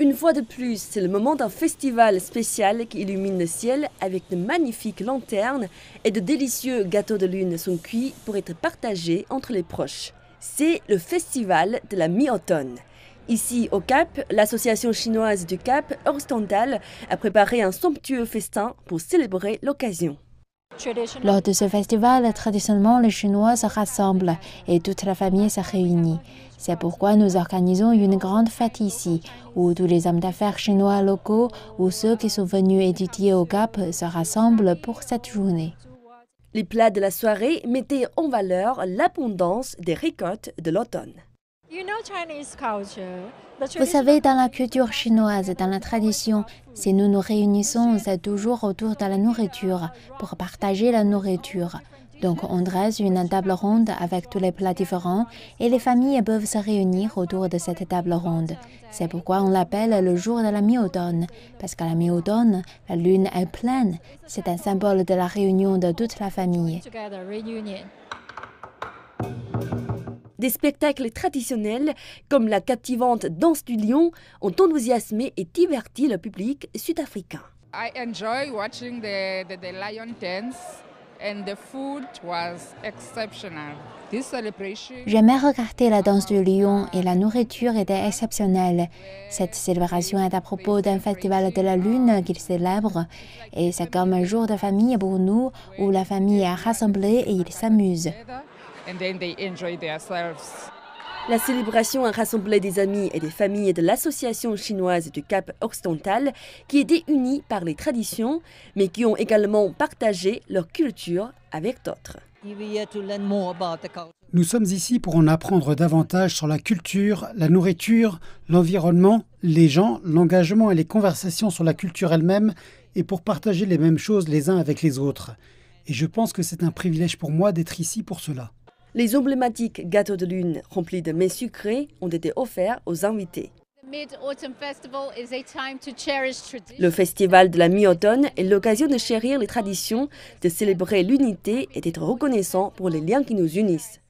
Une fois de plus, c'est le moment d'un festival spécial qui illumine le ciel avec de magnifiques lanternes et de délicieux gâteaux de lune sont cuits pour être partagés entre les proches. C'est le festival de la mi-automne. Ici au Cap, l'association chinoise du Cap, Horizontal a préparé un somptueux festin pour célébrer l'occasion. Lors de ce festival, traditionnellement, les Chinois se rassemblent et toute la famille se réunit. C'est pourquoi nous organisons une grande fête ici, où tous les hommes d'affaires chinois locaux ou ceux qui sont venus étudier au Cap se rassemblent pour cette journée. Les plats de la soirée mettaient en valeur l'abondance des récoltes de l'automne. Vous savez, dans la culture chinoise, dans la tradition, si nous nous réunissons, c'est toujours autour de la nourriture, pour partager la nourriture. Donc on dresse une table ronde avec tous les plats différents et les familles peuvent se réunir autour de cette table ronde. C'est pourquoi on l'appelle le jour de la mi-automne, parce qu'à la mi-automne, la lune est pleine. C'est un symbole de la réunion de toute la famille. Des spectacles traditionnels, comme la captivante danse du lion, ont enthousiasmé et diverti le public sud-africain. I enjoy J'aimais regarder la danse du lion et la nourriture était exceptionnelle. Cette célébration est à propos d'un festival de la lune qu'il célèbre et c'est comme un jour de famille pour nous où la famille est rassemblée et ils s'amusent. La célébration a rassemblé des amis et des familles de l'association chinoise du Cap Occidental qui étaient unis par les traditions, mais qui ont également partagé leur culture avec d'autres. Nous sommes ici pour en apprendre davantage sur la culture, la nourriture, l'environnement, les gens, l'engagement et les conversations sur la culture elle-même, et pour partager les mêmes choses les uns avec les autres. Et je pense que c'est un privilège pour moi d'être ici pour cela. Les emblématiques gâteaux de lune remplis de mets sucrés ont été offerts aux invités. Le festival de la mi-automne est l'occasion de chérir les traditions, de célébrer l'unité et d'être reconnaissant pour les liens qui nous unissent.